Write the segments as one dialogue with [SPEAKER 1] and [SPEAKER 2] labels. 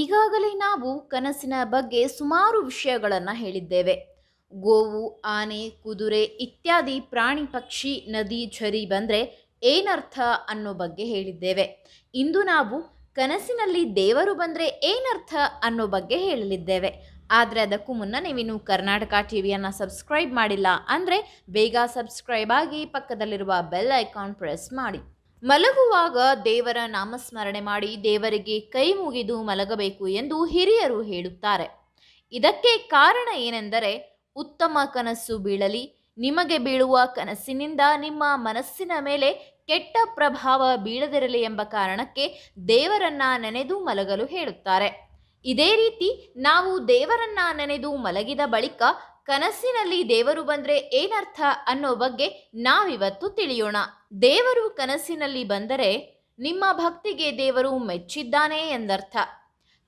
[SPEAKER 1] ಈಗಾಗಲೇ ನಾವು ಕನಸಿನ ಬಗ್ಗೆ ಸುಮಾರು ವಿಷಯಗಳನ್ನು ಹೇಳಿದ್ದೇವೆ ಗೋವು ಆನೆ ಕುದುರೆ ಇತ್ಯಾದಿ ಪ್ರಾಣಿ ಪಕ್ಷಿ ನದಿ ಝರಿ ಬಂದರೆ ಏನರ್ಥ ಅನ್ನೋ ಬಗ್ಗೆ ಹೇಳಿದ್ದೇವೆ ಇಂದು ನಾವು ಕನಸಿನಲ್ಲಿ ದೇವರು ಬಂದರೆ ಏನರ್ಥ ಅನ್ನೋ ಬಗ್ಗೆ ಹೇಳಲಿದ್ದೇವೆ ಆದರೆ ಅದಕ್ಕೂ ಮುನ್ನ ನೀವಿನ್ನು ಕರ್ನಾಟಕ ಟಿ ವಿಯನ್ನು ಸಬ್ಸ್ಕ್ರೈಬ್ ಮಾಡಿಲ್ಲ ಅಂದರೆ ಬೇಗ ಸಬ್ಸ್ಕ್ರೈಬ್ ಆಗಿ ಪಕ್ಕದಲ್ಲಿರುವ ಬೆಲ್ ಐಕಾನ್ ಪ್ರೆಸ್ ಮಾಡಿ ಮಲಗುವಾಗ ದೇವರ ನಾಮಸ್ಮರಣೆ ಮಾಡಿ ದೇವರಿಗೆ ಕೈ ಮುಗಿದು ಮಲಗಬೇಕು ಎಂದು ಹಿರಿಯರು ಹೇಳುತ್ತಾರೆ ಇದಕ್ಕೆ ಕಾರಣ ಏನೆಂದರೆ ಉತ್ತಮ ಕನಸು ಬೀಳಲಿ ನಿಮಗೆ ಬೀಳುವ ಕನಸಿನಿಂದ ನಿಮ್ಮ ಮನಸ್ಸಿನ ಮೇಲೆ ಕೆಟ್ಟ ಪ್ರಭಾವ ಬೀಳದಿರಲಿ ಎಂಬ ಕಾರಣಕ್ಕೆ ದೇವರನ್ನ ನೆನೆದು ಮಲಗಲು ಹೇಳುತ್ತಾರೆ ಇದೇ ರೀತಿ ನಾವು ದೇವರನ್ನ ನೆನೆದು ಮಲಗಿದ ಬಳಿಕ ಕನಸಿನಲ್ಲಿ ದೇವರು ಬಂದರೆ ಏನರ್ಥ ಅನ್ನೋ ಬಗ್ಗೆ ನಾವಿವತ್ತು ತಿಳಿಯೋಣ ದೇವರು ಕನಸಿನಲ್ಲಿ ಬಂದರೆ ನಿಮ್ಮ ಭಕ್ತಿಗೆ ದೇವರು ಮೆಚ್ಚಿದ್ದಾನೆ ಎಂದರ್ಥ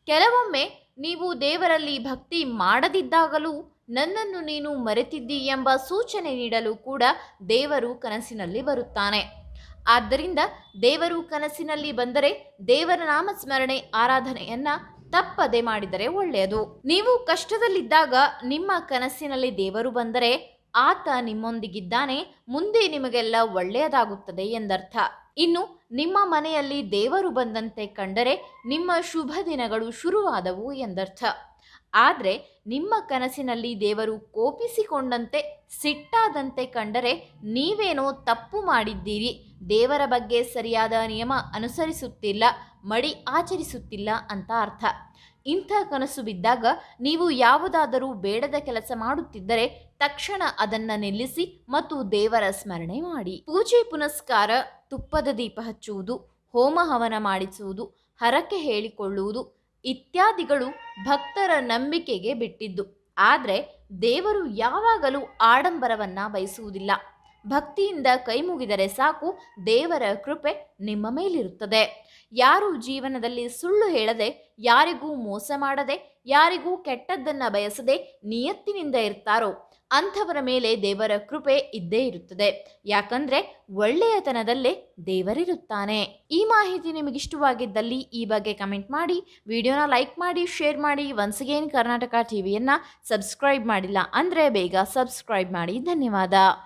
[SPEAKER 1] ಕೆಲವೊಮ್ಮೆ ನೀವು ದೇವರಲ್ಲಿ ಭಕ್ತಿ ಮಾಡದಿದ್ದಾಗಲೂ ನನ್ನನ್ನು ನೀನು ಮರೆತಿದ್ದಿ ಎಂಬ ಸೂಚನೆ ನೀಡಲು ಕೂಡ ದೇವರು ಕನಸಿನಲ್ಲಿ ಬರುತ್ತಾನೆ ಆದ್ದರಿಂದ ದೇವರು ಕನಸಿನಲ್ಲಿ ಬಂದರೆ ದೇವರ ನಾಮಸ್ಮರಣೆ ಆರಾಧನೆಯನ್ನು ತಪ್ಪದೆ ಮಾಡಿದರೆ ಒಳ್ಳೆಯದು ನೀವು ಕಷ್ಟದಲ್ಲಿದ್ದಾಗ ನಿಮ್ಮ ಕನಸಿನಲ್ಲಿ ದೇವರು ಬಂದರೆ ಆತ ನಿಮ್ಮೊಂದಿಗಿದ್ದಾನೆ ಮುಂದೆ ನಿಮಗೆಲ್ಲ ಒಳ್ಳೆಯದಾಗುತ್ತದೆ ಎಂದರ್ಥ ಇನ್ನು ನಿಮ್ಮ ಮನೆಯಲ್ಲಿ ದೇವರು ಬಂದಂತೆ ಕಂಡರೆ ನಿಮ್ಮ ಶುಭ ದಿನಗಳು ಶುರುವಾದವು ಎಂದರ್ಥ ಆದರೆ ನಿಮ್ಮ ಕನಸಿನಲ್ಲಿ ದೇವರು ಕೋಪಿಸಿಕೊಂಡಂತೆ ಸಿಟ್ಟಾದಂತೆ ಕಂಡರೆ ನೀವೇನೋ ತಪ್ಪು ಮಾಡಿದ್ದೀರಿ ದೇವರ ಬಗ್ಗೆ ಸರಿಯಾದ ನಿಯಮ ಅನುಸರಿಸುತ್ತಿಲ್ಲ ಮಡಿ ಆಚರಿಸುತ್ತಿಲ್ಲ ಅಂತ ಅರ್ಥ ಇಂಥ ಕನಸು ಬಿದ್ದಾಗ ನೀವು ಯಾವುದಾದರೂ ಬೇಡದ ಕೆಲಸ ಮಾಡುತ್ತಿದ್ದರೆ ತಕ್ಷಣ ಅದನ್ನು ನಿಲ್ಲಿಸಿ ಮತ್ತು ದೇವರ ಸ್ಮರಣೆ ಮಾಡಿ ಪೂಜೆ ಪುನಸ್ಕಾರ ತುಪ್ಪದ ದೀಪ ಹಚ್ಚುವುದು ಹೋಮ ಹವನ ಮಾಡಿಸುವುದು ಹರಕೆ ಹೇಳಿಕೊಳ್ಳುವುದು ಇತ್ಯಾದಿಗಳು ಭಕ್ತರ ನಂಬಿಕೆಗೆ ಬಿಟ್ಟಿದ್ದು ಆದರೆ ದೇವರು ಯಾವಾಗಲೂ ಆಡಂಬರವನ್ನು ಬಯಸುವುದಿಲ್ಲ ಭಕ್ತಿಯಿಂದ ಕೈ ಮುಗಿದರೆ ಸಾಕು ದೇವರ ಕೃಪೆ ನಿಮ್ಮ ಮೇಲಿರುತ್ತದೆ ಯಾರು ಜೀವನದಲ್ಲಿ ಸುಳ್ಳು ಹೇಳದೆ ಯಾರಿಗೂ ಮೋಸ ಮಾಡದೆ ಯಾರಿಗೂ ಕೆಟ್ಟದ್ದನ್ನು ಬಯಸದೆ ನಿಯತ್ತಿನಿಂದ ಇರ್ತಾರೋ ಅಂಥವರ ಮೇಲೆ ದೇವರ ಕೃಪೆ ಇದ್ದೇ ಇರುತ್ತದೆ ಯಾಕಂದ್ರೆ ಒಳ್ಳೆಯತನದಲ್ಲೇ ದೇವರಿರುತ್ತಾನೆ ಈ ಮಾಹಿತಿ ನಿಮಗಿಷ್ಟವಾಗಿದ್ದಲ್ಲಿ ಈ ಬಗ್ಗೆ ಕಮೆಂಟ್ ಮಾಡಿ ವಿಡಿಯೋನ ಲೈಕ್ ಮಾಡಿ ಶೇರ್ ಮಾಡಿ ಒನ್ಸ್ ಅಗೇನ್ ಕರ್ನಾಟಕ ಟಿವಿಯನ್ನು ಸಬ್ಸ್ಕ್ರೈಬ್ ಮಾಡಿಲ್ಲ ಅಂದರೆ ಬೇಗ ಸಬ್ಸ್ಕ್ರೈಬ್ ಮಾಡಿ ಧನ್ಯವಾದ